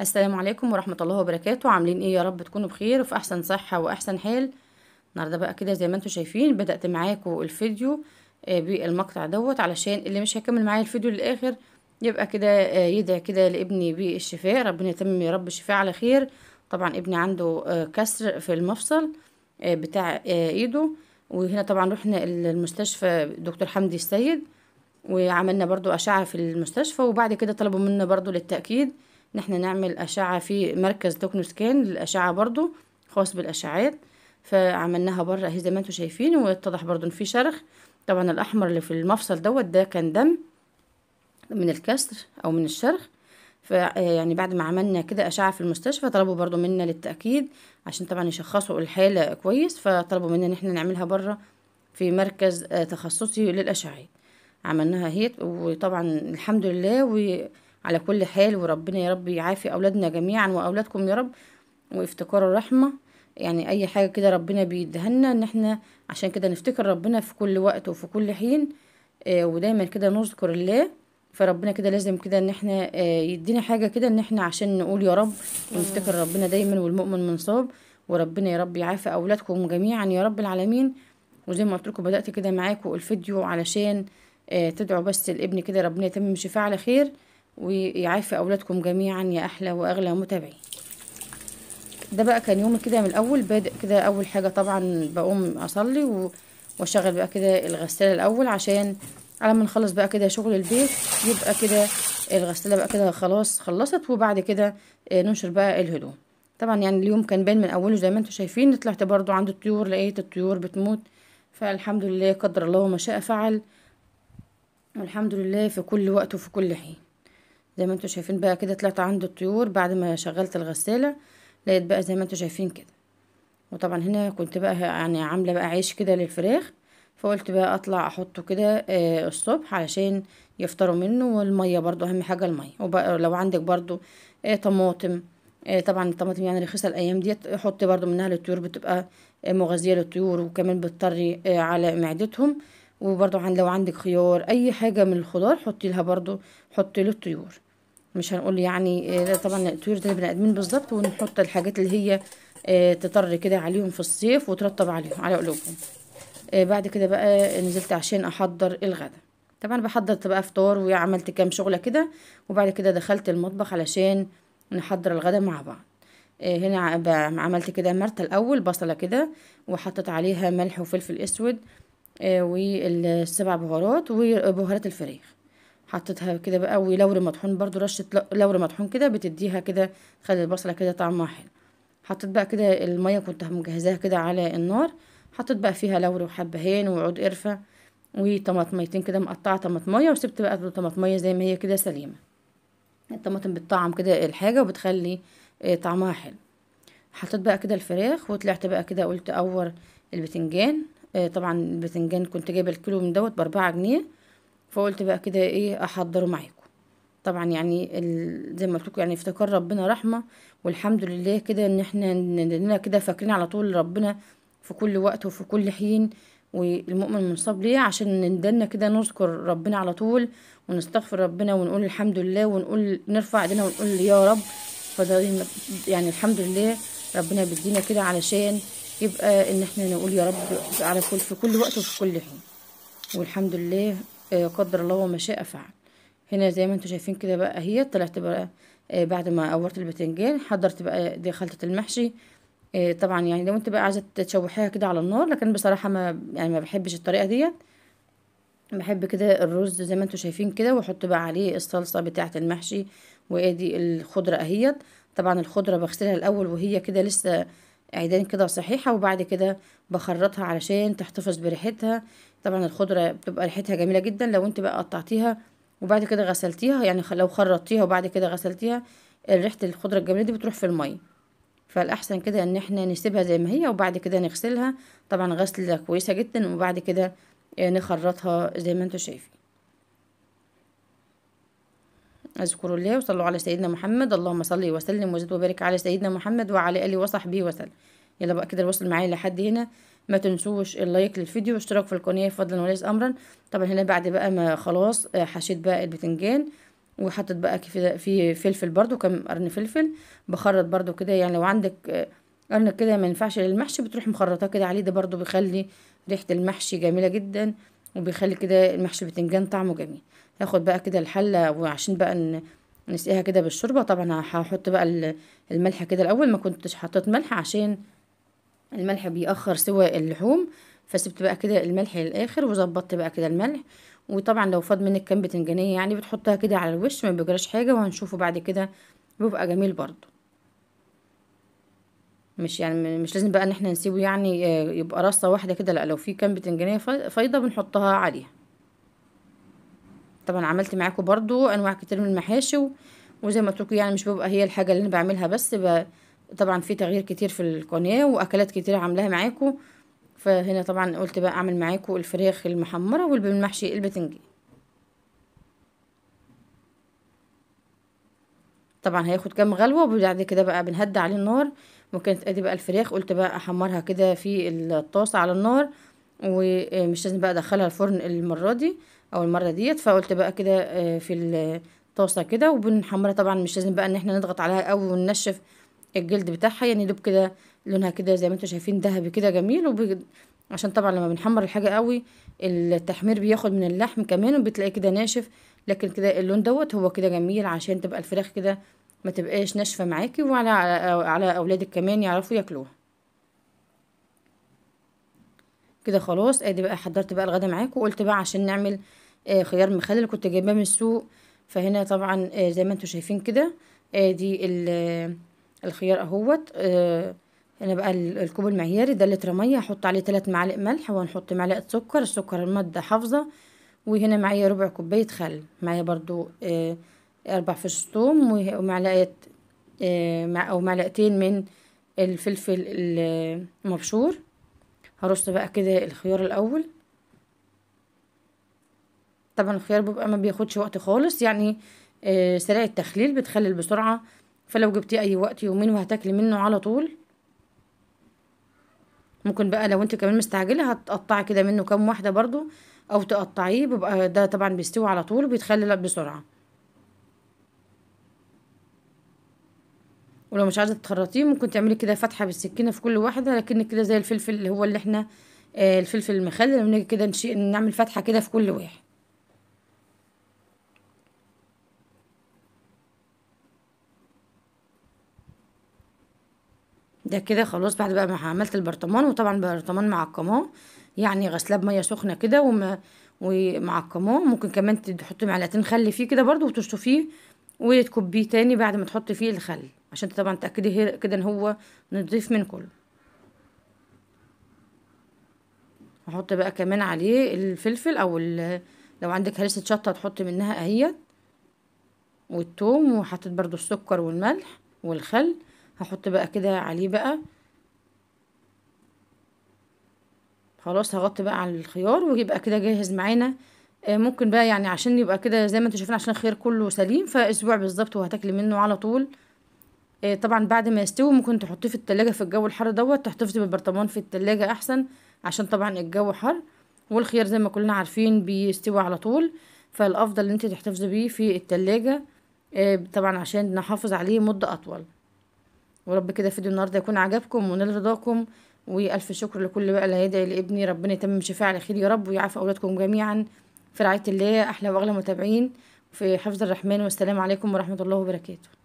السلام عليكم ورحمة الله وبركاته عاملين ايه يا رب تكونوا بخير وفي احسن صحة واحسن حال النهاردة بقى كده زي ما انتم شايفين بدأت معاكم الفيديو آه، بالمقطع دوت علشان اللي مش هيكمل معايا الفيديو للاخر يبقى كده آه، يدعي كده لابني بالشفاء ربنا يتمم يا رب الشفاء على خير طبعا ابني عنده آه، كسر في المفصل بتاع ايده وهنا طبعا رحنا المستشفى دكتور حمدي السيد وعملنا برضو اشعة في المستشفى وبعد كده طلبوا منا برضو للتأكيد نحن نعمل أشعة في مركز تكنو سكان للأشعة برضو خاص بالأشعات فعملناها برا اهي زي ما انتم شايفين واتضح برضو ان في شرخ طبعا الأحمر اللي في المفصل دوت ده كان دم من الكسر أو من الشرخ يعني بعد ما عملنا كده أشعة في المستشفى طلبوا برضو منا للتأكيد عشان طبعا يشخصوا الحالة كويس فطلبوا منا ان احنا نعملها بره في مركز آه، تخصصي للأشعة عملناها هي وطبعا الحمد لله و على كل حال وربنا يا رب يعافي أولادنا جميعا وأولادكم يا رب وافتكار الرحمة يعني أي حاجة كده ربنا بيدهنا إن احنا عشان كده نفتكر ربنا في كل وقت وفي كل حين آه ودايما كده نذكر الله فربنا كده لازم كده ان احنا آه يدينا حاجه كده ان احنا عشان نقول يا رب ونفتكر ربنا دايما والمؤمن منصاب وربنا يا رب يعافي اولادكم جميعا يا رب العالمين وزي ما قلت لكم بدات كده معاكم الفيديو علشان آه تدعوا بس الابن كده ربنا يتمم شفاعه على خير ويعافي أولادكم جميعا يا أحلى وأغلى متابعين ده بقى كان يومي كده من الأول بادئ كده أول حاجة طبعا بقوم أصلي وأشغل بقى كده الغسالة الأول عشان على ما نخلص بقى كده شغل البيت يبقى كده الغسالة بقى كده خلاص خلصت وبعد كده آه، ننشر بقى الهدوم طبعا يعني اليوم كان باين من أوله زي ما انتم شايفين طلعت برضو عند الطيور لقيت الطيور بتموت فالحمد لله قدر الله وما شاء فعل والحمد لله في كل وقت وفي كل حين زي ما انتوا شايفين بقى كده طلعت عند الطيور بعد ما شغلت الغسالة لقيت بقى زي ما انتوا شايفين كده وطبعا هنا كنت بقى يعني عاملة بقى عيش كده للفراخ فقلت بقى اطلع احطه كده آه الصبح علشان يفطروا منه والمية برضو اهم حاجة المية وبقى لو عندك برضو آه طماطم آه طبعا الطماطم يعني رخيصة الايام ديت حطي برضو منها للطيور بتبقى آه، مغذية للطيور وكمان بتطري آه، على معدتهم وبرضو عن لو عندك خيار اي حاجة من الخضار حطي لها برضو حطي للطيور مش هنقول يعني ده آه، طبعا الطيور ده البني ادمين بالظبط ونحط الحاجات اللي هي آه، تطر كده عليهم في الصيف وترطب عليهم على قلوبهم آه، بعد كده بقى نزلت عشان احضر الغدا طبعا بحضرت بقى فطار وعملت كام شغله كده وبعد كده دخلت المطبخ علشان نحضر الغدا مع بعض هنا عملت كده مرت الاول بصله كده وحطيت عليها ملح وفلفل اسود والسبع بهارات وبهارات الفريخ حطيتها كده بقى ولور مطحون برضو رشه لور مطحون كده بتديها كده تخلي البصله كده طعمها حلو حطيت بقى كده الميه كنت مجهزاها كده على النار حطيت بقى فيها لور وحبهان وعود قرفه وطماطميتين كده مقطعه طماطميه وسبت بقى الطماطميه زي ما هي كده سليمه الطماطم بتطعم كده الحاجه وبتخلي آه، طعمها حلو حطيت بقى كده الفراخ وطلعت بقى كده قلت اور البتنجان آه، طبعا البتنجان كنت جايبه الكيلو من دوت باربعة جنيه فقلت بقى كده ايه احضره معاكم طبعا يعني ال... زي ما قلت لكم يعني افتكر ربنا رحمه والحمد لله كده ان احنا اننا كده فاكرين على طول ربنا في كل وقت وفي كل حين والمؤمن منصب ليه عشان نندنا كده نذكر ربنا على طول ونستغفر ربنا ونقول الحمد لله ونقول نرفع ايدينا ونقول يا رب فده يعني الحمد لله ربنا بيدينا كده علشان يبقى ان احنا نقول يا رب على كل في كل وقت وفي كل حين والحمد لله آه، قدر الله وما شاء فعل هنا زي ما انتم شايفين كده بقى اهي طلعت بقى آه، بعد ما قورت البتنجان حضرت بقى دي خلطه المحشي آه، طبعا يعني لو انت بقى عايزه تشوحيها كده على النار لكن بصراحه ما يعني ما بحبش الطريقه ديت بحب كده الرز زي ما انتم شايفين كده واحط بقى عليه الصلصه بتاعه المحشي وادي الخضره اهيت طبعا الخضره بغسلها الاول وهي كده لسه عيدان كده صحيحة وبعد كده بخرطها علشان تحتفظ بريحتها طبعا الخضرة بتبقى ريحتها جميلة جدا لو انت بقى قطعتيها وبعد كده غسلتيها يعني لو خرطتيها وبعد كده غسلتيها ريحة الخضرة الجميلة دي بتروح في المية فالأحسن كده ان احنا نسيبها زي ما هي وبعد كده نغسلها طبعا غسلة كويسة جدا وبعد كده نخرطها زي ما انتوا شايفين اذكروا الله وصلوا على سيدنا محمد اللهم صل وسلم وزد وبارك على سيدنا محمد وعلى اله وصحبه وسلم يلا بقى كده الوصل معايا لحد هنا ما تنسوش اللايك للفيديو واشتراك في القناه فضلا وليس امرا طبعا هنا بعد بقى ما خلاص آه، حشيت بقى البتنجان وحطيت بقى في فلفل برده كم قرن فلفل بخرط برده كده يعني لو عندك آه، قرن كده ما ينفعش للمحشي بتروح مخرطاه كده عليه ده برده بيخلي ريحه المحشي جميله جدا وبيخلي كده المحشي بتنجان طعمه جميل هاخد بقى كده الحله وعشان بقى نسقيها كده بالشوربه طبعا هحط بقى الملح كده الاول ما كنتش حطيت ملح عشان الملح بيأخر سوى اللحوم فسبت بقى كده الملح للاخر وظبطت بقى كده الملح وطبعا لو فاض منك كام بتنجانيه يعني بتحطها كده على الوش ما بيجراش حاجه وهنشوفه بعد كده بيبقى جميل برضو مش يعني مش لازم بقى ان احنا نسيبه يعني آه، يبقى رصه واحده كده لا لو في كام بتنجانيه فايضه بنحطها عليها طبعا عملت معاكم برضو انواع كتير من المحاشي وزي ما قلت يعني مش ببقى هي الحاجه اللي انا بعملها بس ب... طبعا في تغيير كتير في القناه واكلات كتير عاملاها معاكم فهنا طبعا قلت بقى اعمل معاكم الفراخ المحمره والمحشي البتنجان طبعا هياخد كام غلوه وبعد كده بقى بنهدى عليه النار وكانت ادي بقى الفراخ قلت بقى احمرها كده في الطاسه على النار ومش لازم بقى ادخلها الفرن المره دي اول مره ديت فقلت بقى كده آه، في الطاسه كده وبنحمرها طبعا مش لازم بقى ان احنا نضغط عليها قوي وننشف الجلد بتاعها يعني دوب كده لونها كده زي ما انتم شايفين ذهبي كده جميل وب... عشان طبعا لما بنحمر الحاجه قوي التحمير بياخد من اللحم كمان وبتلاقيه كده ناشف لكن كده اللون دوت هو كده جميل عشان تبقى الفراخ كده ما تبقاش ناشفه معاكي وعلى آه، على اولادك كمان يعرفوا ياكلوها كده خلاص ادي بقى حضرت بقى الغدا معاكم وقلت بقى عشان نعمل آه، خيار مخلل كنت جايباه من السوق فهنا طبعا آه، زي ما انتم شايفين كده ادي آه، الخيار اهوت هنا بقى الكوب المعياري ده لتر ميه هحط عليه ثلاث معالق ملح وهنحط معلقه سكر السكر الماده حافظه وهنا معايا ربع كوبايه خل معايا برضو اربع فص ثوم ومعلقه او معلقتين من الفلفل المبشور هرص بقى كده الخيار الاول طبعا الخيار بيبقى ما بياخدش وقت خالص يعني آه سريع التخليل بتخلل بسرعه فلو جبتيه اي وقت يومين وهتاكلي منه على طول ممكن بقى لو انت كمان مستعجله هتقطعي كده منه كام واحده برضو او تقطعيه بيبقى ده طبعا بيستوي على طول وبيتخلل بسرعه ولو مش عايزه تخرطيه ممكن تعملي كده فتحه بالسكينه في كل واحده لكن كده زي الفلفل اللي هو اللي احنا آه الفلفل المخلل لما نيجي كده نعمل فتحه كده في كل واحد ده كده خلاص بعد بقى ما عملت البرطمان وطبعا برطمان معقماه يعني غسلاه بميه سخنه كده وما ومعقماه ممكن كمان تحطي معلقتين خل فيه كده برضو وتشطفيه وتكبيه تاني بعد ما تحطي فيه الخل عشان طبعا تأكدي كده ان هو نضيف من كله هحط بقى كمان عليه الفلفل او لو عندك هرسة شطة تحط منها اهيت والثوم وحطيت برضو السكر والملح والخل هحط بقى كده عليه بقى خلاص هغطي بقى على الخيار ويبقى كده جاهز معانا آه، ممكن بقى يعني عشان يبقى كده زي ما انتوا شايفين عشان الخيار كله سليم فاسبوع بالظبط وهتاكلي منه على طول آه، طبعا بعد ما يستوي ممكن تحطيه في التلاجة في الجو الحر دوت تحتفظي بالبرطمان في التلاجة احسن عشان طبعا الجو حر والخيار زي ما كلنا عارفين بيستوي على طول فالافضل ان انت تحتفظي بيه في التلاجة آه، طبعا عشان نحافظ عليه مدة اطول ورب كده فيديو النهارده يكون عجبكم ونال رضاكم والف شكر لكل بقى اللي هيدعي لابني ربنا يتمم شفاعه على خير يا رب ويعافي اولادكم جميعا في رعايه الله احلى واغلى متابعين في حفظ الرحمن والسلام عليكم ورحمه الله وبركاته